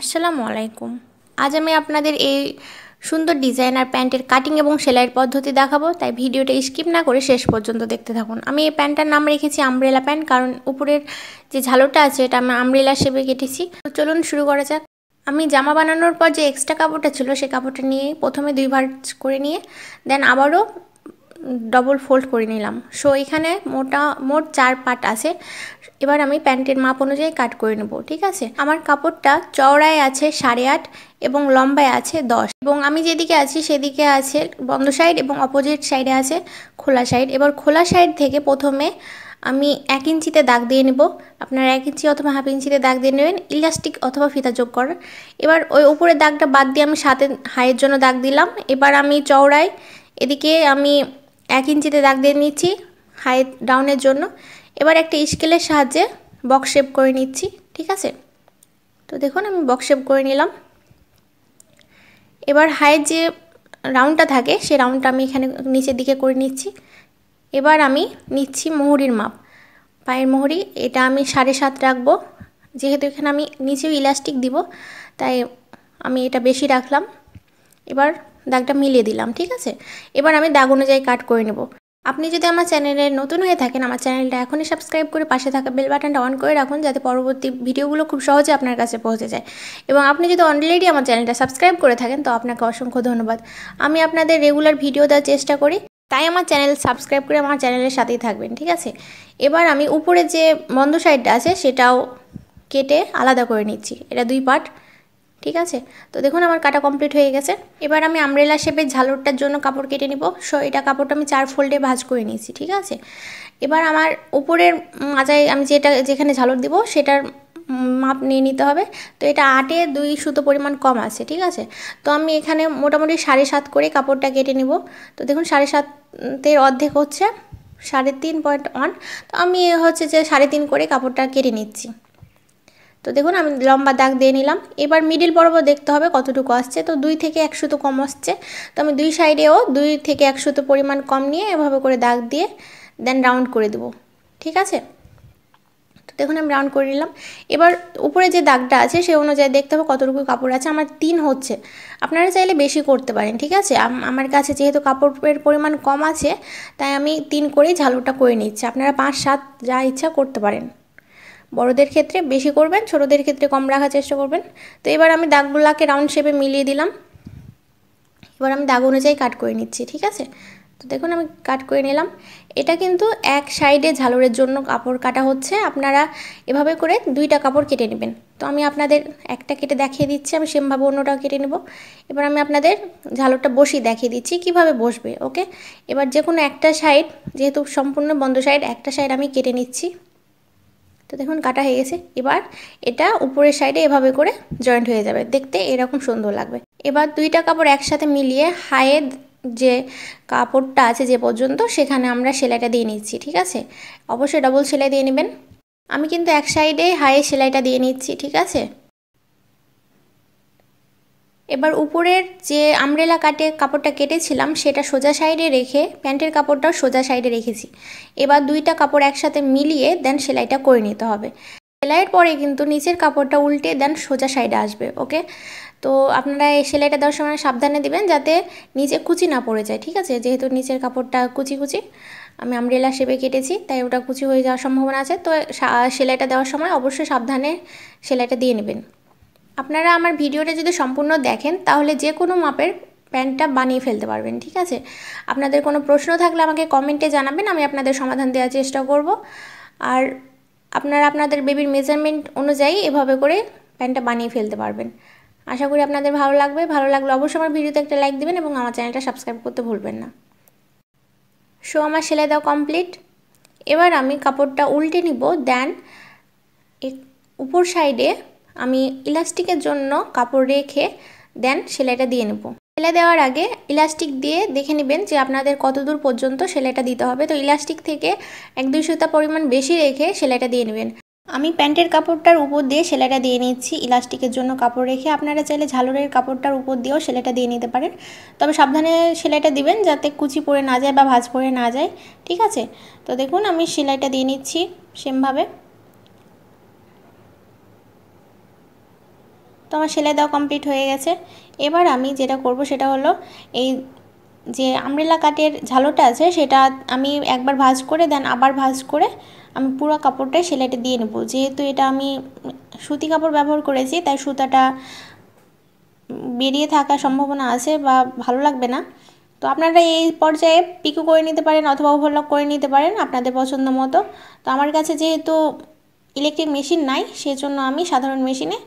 আসসালামু আলাইকুম আজ আমি আপনাদের এই সুন্দর ডিজাইন আর প্যান্টের কাটিং এবং সেলাইয়ের পদ্ধতি দেখাবো তাই ভিডিওটা স্কিপ না করে শেষ পর্যন্ত দেখতে থাকুন আমি এই প্যান্টটার নাম রেখেছি আমব্রেলা প্যান্ট কারণ উপরের যে ঝালোটা আছে এটা আমি আমব্রেলা শেপে কেটেছি তো চলুন শুরু করা যাক আমি জামা বানানোর পর যে এক্সট্রা কাপড়টা ছিল সে কাপড়টা নিয়ে প্রথমে দুই ভাঁজ করে নিয়ে দেন আবারও ডবল ফোল্ড করে নিলাম সো এখানে মোটা মোট চার পাট আছে এবার আমি প্যান্টের মাপ অনুযায়ী কাট করে নেব ঠিক আছে আমার কাপড়টা চওড়ায় আছে সাড়ে আট এবং লম্বায় আছে দশ এবং আমি যেদিকে আছি সেদিকে আছে বন্ধ সাইড এবং অপোজিট সাইডে আছে খোলা সাইড এবার খোলা সাইড থেকে প্রথমে আমি এক ইঞ্চিতে দাগ দিয়ে নেব আপনারা এক ইঞ্চি অথবা হাফ ইঞ্চিতে দাগ দিয়ে নেবেন ইলাস্টিক অথবা ফিতা যোগ করার এবার ওই উপরে দাগটা বাদ দিয়ে আমি সাথে হাইয়ের জন্য দাগ দিলাম এবার আমি চওড়ায় এদিকে আমি এক ইঞ্চিতে দাগ দিয়ে নিচ্ছি হাই ডাউনের জন্য এবার একটা স্কেলের সাহায্যে বক্স শেপ করে নিচ্ছি ঠিক আছে তো দেখুন আমি বক্স শেপ করে নিলাম এবার হাইয়ের যে রাউন্ডটা থাকে সেই রাউন্ডটা আমি এখানে নিচের দিকে করে নিচ্ছি এবার আমি নিচ্ছি মোহরির মাপ পায়ের মোহরি এটা আমি সাড়ে সাত রাখবো যেহেতু এখানে আমি নিচেও ইলাস্টিক দিব তাই আমি এটা বেশি রাখলাম এবার দাগটা মিলিয়ে দিলাম ঠিক আছে এবার আমি দাগ অনুযায়ী কাট করে নেব আপনি যদি আমার চ্যানেলে নতুন হয়ে থাকেন আমার চ্যানেলটা এখনই সাবস্ক্রাইব করে পাশে থাকা বেল বাটনটা অন করে রাখুন যাতে পরবর্তী ভিডিওগুলো খুব সহজে আপনার কাছে পৌঁছে যায় এবং আপনি যদি অলরেডি আমার চ্যানেলটা সাবস্ক্রাইব করে থাকেন তো আপনাকে অসংখ্য ধন্যবাদ আমি আপনাদের রেগুলার ভিডিও দেওয়ার চেষ্টা করি তাই আমার চ্যানেল সাবস্ক্রাইব করে আমার চ্যানেলের সাথেই থাকবেন ঠিক আছে এবার আমি উপরে যে মন্দ সাইডটা আছে সেটাও কেটে আলাদা করে নিচ্ছি এটা দুই পার্ট ঠিক আছে তো দেখুন আমার কাটা কমপ্লিট হয়ে গেছে এবার আমি আমরেলা শেপের ঝালরটার জন্য কাপড় কেটে নিব সো এটা কাপড়টা আমি চার ফোল্ডে ভাজ করে নিয়েছি ঠিক আছে এবার আমার উপরের মাজায় আমি যেটা যেখানে ঝালর দিব সেটার মাপ নিয়ে নিতে হবে তো এটা আটে দুই সুতো পরিমাণ কম আছে ঠিক আছে তো আমি এখানে মোটামুটি সাড়ে সাত করে কাপড়টা কেটে নিব তো দেখুন সাড়ে সাতের অর্ধেক হচ্ছে সাড়ে তিন পয়েন্ট ওয়ান তো আমি হচ্ছে যে সাড়ে তিন করে কাপড়টা কেটে নিচ্ছি তো দেখুন আমি লম্বা দাগ দিয়ে নিলাম এবার মিডিল পর্ব দেখতে হবে কতটুকু আসছে তো দুই থেকে এক সুতো কম আসছে তো আমি দুই সাইডেও দুই থেকে এক সুতো পরিমাণ কম নিয়ে এভাবে করে দাগ দিয়ে দেন রাউন্ড করে দেব ঠিক আছে তো দেখুন আমি রাউন্ড করে নিলাম এবার উপরে যে দাগটা আছে সে অনুযায়ী দেখতে হবে কতটুকু কাপড় আছে আমার তিন হচ্ছে আপনারা চাইলে বেশি করতে পারেন ঠিক আছে আমার কাছে যেহেতু কাপড়ের পরিমাণ কম আছে তাই আমি তিন করেই ঝালুটা করে নিচ্ছি আপনারা পাঁচ সাত যা ইচ্ছা করতে পারেন বড়দের ক্ষেত্রে বেশি করবেন ছোটদের ক্ষেত্রে কম রাখার চেষ্টা করবেন তো এবার আমি দাগগুলোকে রাউন্ড শেপে মিলিয়ে দিলাম এবার আমি দাগ অনুযায়ী কাট করে নিচ্ছি ঠিক আছে তো দেখুন আমি কাট করে নিলাম এটা কিন্তু এক সাইডে ঝালরের জন্য কাপড় কাটা হচ্ছে আপনারা এভাবে করে দুইটা কাপড় কেটে নেবেন তো আমি আপনাদের একটা কেটে দেখিয়ে দিচ্ছি আমি সেমভাবে অন্যটাও কেটে নেব এবার আমি আপনাদের ঝালরটা বসিয়ে দেখিয়ে দিচ্ছি কিভাবে বসবে ওকে এবার যে কোনো একটা সাইড যেহেতু সম্পূর্ণ বন্ধ সাইড একটা সাইড আমি কেটে নিচ্ছি তো দেখুন কাটা হয়ে গেছে এবার এটা উপরের সাইডে এভাবে করে জয়েন্ট হয়ে যাবে দেখতে এরকম সুন্দর লাগবে এবার দুইটা কাপড় একসাথে মিলিয়ে হায়ের যে কাপড়টা আছে যে পর্যন্ত সেখানে আমরা সেলাইটা দিয়ে নিচ্ছি ঠিক আছে অবশ্যই ডবল সেলাই দিয়ে নেবেন আমি কিন্তু এক সাইডে হায়ে সেলাইটা দিয়ে নিচ্ছি ঠিক আছে এবার উপরের যে আমব্রেলা কাটে কাপড়টা কেটেছিলাম সেটা সোজা সাইডে রেখে প্যান্টের কাপড়টাও সোজা সাইডে রেখেছি এবার দুইটা কাপড় একসাথে মিলিয়ে দেন সেলাইটা করে নিতে হবে সেলাইয়ের পরে কিন্তু নিচের কাপড়টা উল্টে দেন সোজা সাইডে আসবে ওকে তো আপনারা এই সেলাইটা দেওয়ার সময় সাবধানে দেবেন যাতে নিচে কুচি না পড়ে যায় ঠিক আছে যেহেতু নিচের কাপড়টা কুচি কুচি আমি আমরেলা সেবে কেটেছি তাই ওটা কুচি হয়ে যাওয়ার সম্ভাবনা আছে তো সেলাইটা দেওয়ার সময় অবশ্যই সাবধানে সেলাইটা দিয়ে নেবেন আপনারা আমার ভিডিওটা যদি সম্পূর্ণ দেখেন তাহলে যে কোনো মাপের প্যান্টটা বানিয়ে ফেলতে পারবেন ঠিক আছে আপনাদের কোনো প্রশ্ন থাকলে আমাকে কমেন্টে জানাবেন আমি আপনাদের সমাধান দেওয়ার চেষ্টা করব আর আপনারা আপনাদের বেবির মেজারমেন্ট অনুযায়ী এভাবে করে প্যান্টটা বানিয়ে ফেলতে পারবেন আশা করি আপনাদের ভালো লাগবে ভালো লাগলে অবশ্যই আমার ভিডিওতে একটা লাইক দেবেন এবং আমার চ্যানেলটা সাবস্ক্রাইব করতে ভুলবেন না সো আমার সেলাই দেওয়া কমপ্লিট এবার আমি কাপড়টা উল্টে নিব দেন উপর সাইডে আমি ইলাস্টিকের জন্য কাপড় রেখে দেন সেলাইটা দিয়ে নেব সেলাই দেওয়ার আগে ইলাস্টিক দিয়ে দেখে নেবেন যে আপনাদের কত দূর পর্যন্ত সেলাইটা দিতে হবে তো ইলাস্টিক থেকে এক দুই সুতা পরিমাণ বেশি রেখে সেলাইটা দিয়ে নেবেন আমি প্যান্টের কাপড়টার উপর দিয়ে সেলাইটা দিয়ে নিচ্ছি ইলাস্টিকের জন্য কাপড় রেখে আপনারা চাইলে ঝালরের কাপড়টার উপর দিয়েও সেলাইটা দিয়ে নিতে পারেন তবে সাবধানে সেলাইটা দিবেন যাতে কুচি পরে না যায় বা ভাজ পরে না যায় ঠিক আছে তো দেখুন আমি সেলাইটা দিয়ে নিচ্ছি সেমভাবে তো আমার সেলাই দেওয়া কমপ্লিট হয়ে গেছে এবার আমি যেটা করব সেটা হলো এই যে আমরেলা কাটের ঝালোটা আছে সেটা আমি একবার ভাজ করে দেন আবার ভাজ করে আমি পুরো কাপড়টাই সেলাইটা দিয়ে নেব যেহেতু এটা আমি সুতি কাপড় ব্যবহার করেছি তাই সুতাটা বেরিয়ে থাকার সম্ভাবনা আছে বা ভালো লাগবে না তো আপনারা এই পর্যায়ে পিকো করে নিতে পারেন অথবা ওভারলক করে নিতে পারেন আপনাদের পছন্দ মতো তো আমার কাছে যেহেতু ইলেকট্রিক মেশিন নাই সেজন্য আমি সাধারণ মেশিনে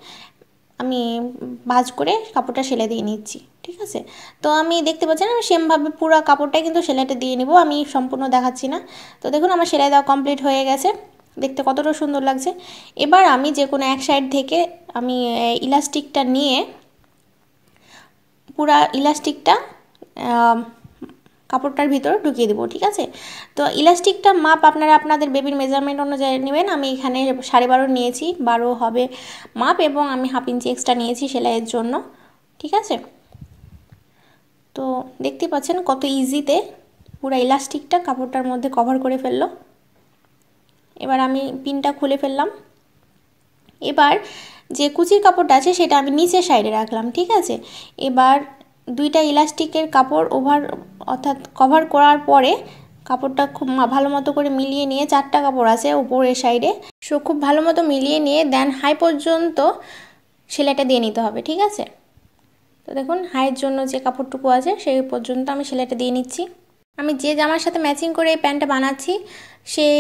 আমি ভাজ করে কাপড়টা সেলাই দিয়ে নিচ্ছি ঠিক আছে তো আমি দেখতে পাচ্ছি আমি সেমভাবে পুরো কাপড়টাই কিন্তু সেলাইটা দিয়ে নিব আমি সম্পূর্ণ দেখাচ্ছি না তো দেখুন আমার সেলাই দেওয়া কমপ্লিট হয়ে গেছে দেখতে কতটা সুন্দর লাগছে এবার আমি যে কোনো এক সাইড থেকে আমি ইলাস্টিকটা নিয়ে পুরা ইলাস্টিকটা কাপড়টার ভিতর ঢুকিয়ে দেবো ঠিক আছে তো ইলাস্টিকটা মাপ আপনারা আপনাদের বেবির মেজারমেন্ট অনুযায়ী নেবেন আমি এখানে সাড়ে বারো নিয়েছি বারো হবে মাপ এবং আমি হাফ ইঞ্চি এক্সট্রা নিয়েছি সেলাইয়ের জন্য ঠিক আছে তো দেখতে পাচ্ছেন কত ইজিতে পুরো ইলাস্টিকটা কাপড়টার মধ্যে কভার করে ফেললো এবার আমি পিনটা খুলে ফেললাম এবার যে কুচির কাপড়টা আছে সেটা আমি নিচে সাইডে রাখলাম ঠিক আছে এবার দুইটা ইলাস্টিকের কাপড় ওভার অর্থাৎ কভার করার পরে কাপড়টা খুব ভালো মতো করে মিলিয়ে নিয়ে চারটা কাপড় আছে উপরের সাইডে সো খুব ভালো মতো মিলিয়ে নিয়ে দেন হাই পর্যন্ত সেলাইটা দিয়ে নিতে হবে ঠিক আছে তো দেখুন হাইয়ের জন্য যে কাপড়টুকু আছে সেই পর্যন্ত আমি সেলাইটা দিয়ে নিচ্ছি আমি যে জামার সাথে ম্যাচিং করে এই প্যান্টটা বানাচ্ছি সেই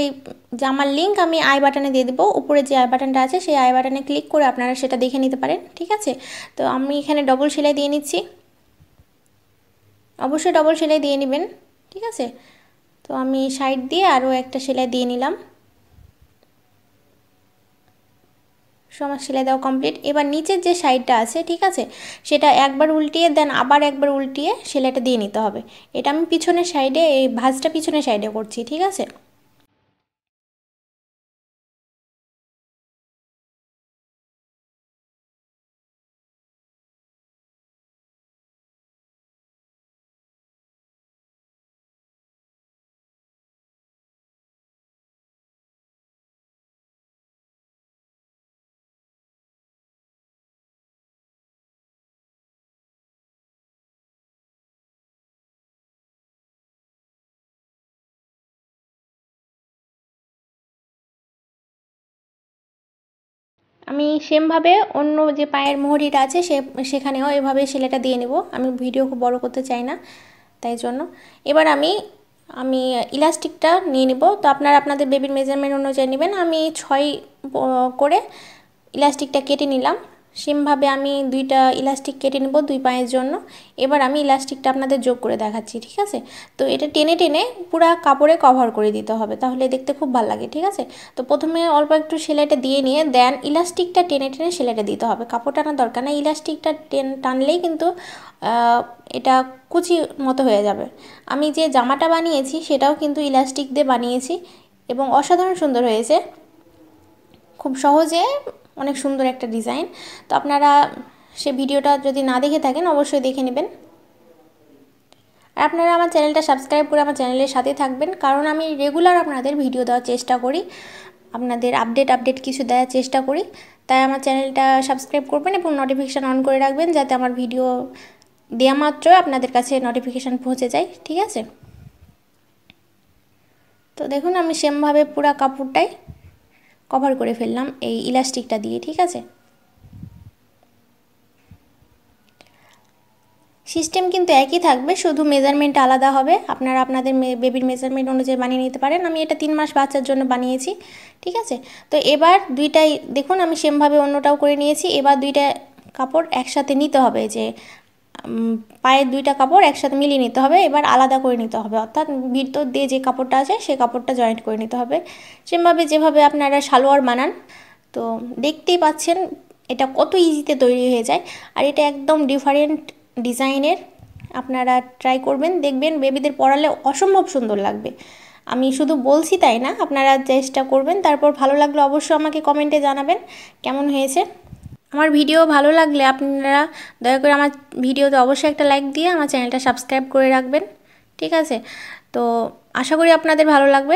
জামার লিঙ্ক আমি আই বাটনে দিয়ে দেবো উপরে যে আই বাটনটা আছে সেই আই বাটনে ক্লিক করে আপনারা সেটা দেখে নিতে পারেন ঠিক আছে তো আমি এখানে ডবল সেলাই দিয়ে নিচ্ছি অবশ্যই ডবল সেলাই দিয়ে নেবেন ঠিক আছে তো আমি সাইড দিয়ে আরও একটা সেলাই দিয়ে নিলাম সমাজ সেলাই দেওয়া কমপ্লিট এবার নিচের যে সাইডটা আছে ঠিক আছে সেটা একবার উল্টিয়ে দেন আবার একবার উল্টিয়ে সেলাইটা দিয়ে নিতে হবে এটা আমি পিছনের সাইডে এই ভাঁজটা পিছনের সাইডে করছি ঠিক আছে আমি সেমভাবে অন্য যে পায়ের মোহরিটা আছে সে সেখানেও এভাবে সেলাইটা দিয়ে নেব আমি ভিডিও খুব বড় করতে চাই না তাই জন্য এবার আমি আমি ইলাস্টিকটা নিয়ে নিব তো আপনারা আপনাদের বেবির মেজারমেন্ট অনুযায়ী নেবেন আমি ছয় করে ইলাস্টিকটা কেটে নিলাম সেমভাবে আমি দুইটা ইলাস্টিক কেটে নেব দুই পায়ের জন্য এবার আমি ইলাস্টিকটা আপনাদের যোগ করে দেখাচ্ছি ঠিক আছে তো এটা টেনে টেনে পুরা কাপড়ে কভার করে দিতে হবে তাহলে দেখতে খুব ভালো লাগে ঠিক আছে তো প্রথমে অল্প একটু সেলাইটা দিয়ে নিয়ে দেন ইলাস্টিকটা টেনে টেনে সেলাইটা দিতে হবে কাপড় টানার দরকার না ইলাস্টিকটা টেন টানলেই কিন্তু এটা কুচি মতো হয়ে যাবে আমি যে জামাটা বানিয়েছি সেটাও কিন্তু ইলাস্টিক দিয়ে বানিয়েছি এবং অসাধারণ সুন্দর হয়েছে খুব সহজে অনেক সুন্দর একটা ডিজাইন তো আপনারা সে ভিডিওটা যদি না দেখে থাকেন অবশ্যই দেখে নেবেন আর আপনারা আমার চ্যানেলটা সাবস্ক্রাইব করে আমার চ্যানেলের সাথে থাকবেন কারণ আমি রেগুলার আপনাদের ভিডিও দেওয়ার চেষ্টা করি আপনাদের আপডেট আপডেট কিছু দেওয়ার চেষ্টা করি তাই আমার চ্যানেলটা সাবস্ক্রাইব করবেন এবং নোটিফিকেশান অন করে রাখবেন যাতে আমার ভিডিও দেওয়া মাত্র আপনাদের কাছে নোটিফিকেশান পৌঁছে যায় ঠিক আছে তো দেখুন আমি সেমভাবে পুরা কাপড়টাই কভার করে ফেললাম এই ইলাস্টিকটা দিয়ে ঠিক আছে সিস্টেম কিন্তু একই থাকবে শুধু মেজারমেন্ট আলাদা হবে আপনারা আপনাদের বেবির মেজারমেন্ট অনুযায়ী বানিয়ে নিতে পারেন আমি এটা তিন মাস বাচ্চার জন্য বানিয়েছি ঠিক আছে তো এবার দুইটাই দেখুন আমি সেমভাবে অন্যটাও করে নিয়েছি এবার দুইটা কাপড় একসাথে নিতে হবে যে পায়ের দুইটা কাপড় একসাথে মিলিয়ে নিতে হবে এবার আলাদা করে নিতে হবে অর্থাৎ ভিতর দিয়ে যে কাপড়টা আছে সেই কাপড়টা জয়েন্ট করে নিতে হবে সেভাবে যেভাবে আপনারা সালোয়ার বানান তো দেখতেই পাচ্ছেন এটা কত ইজিতে তৈরি হয়ে যায় আর এটা একদম ডিফারেন্ট ডিজাইনের আপনারা ট্রাই করবেন দেখবেন বেবিদের পড়ালে অসম্ভব সুন্দর লাগবে আমি শুধু বলছি তাই না আপনারা চেষ্টা করবেন তারপর ভালো লাগলে অবশ্যই আমাকে কমেন্টে জানাবেন কেমন হয়েছে আমার ভিডিও ভালো লাগলে আপনারা দয়া করে আমার ভিডিওতে অবশ্যই একটা লাইক দিয়ে আমার চ্যানেলটা সাবস্ক্রাইব করে রাখবেন ঠিক আছে তো আশা করি আপনাদের ভালো লাগবে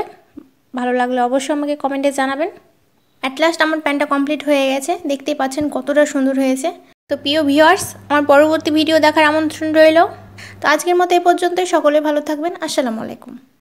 ভালো লাগলে অবশ্যই আমাকে কমেন্টে জানাবেন অ্যাট লাস্ট আমার প্যান্টটা কমপ্লিট হয়ে গেছে দেখতেই পাচ্ছেন কতটা সুন্দর হয়েছে তো প্রিয় ভিউয়ার্স আমার পরবর্তী ভিডিও দেখার আমন্ত্রণ রইল তো আজকের মতো এ পর্যন্তই সকলে ভালো থাকবেন আসসালামু আলাইকুম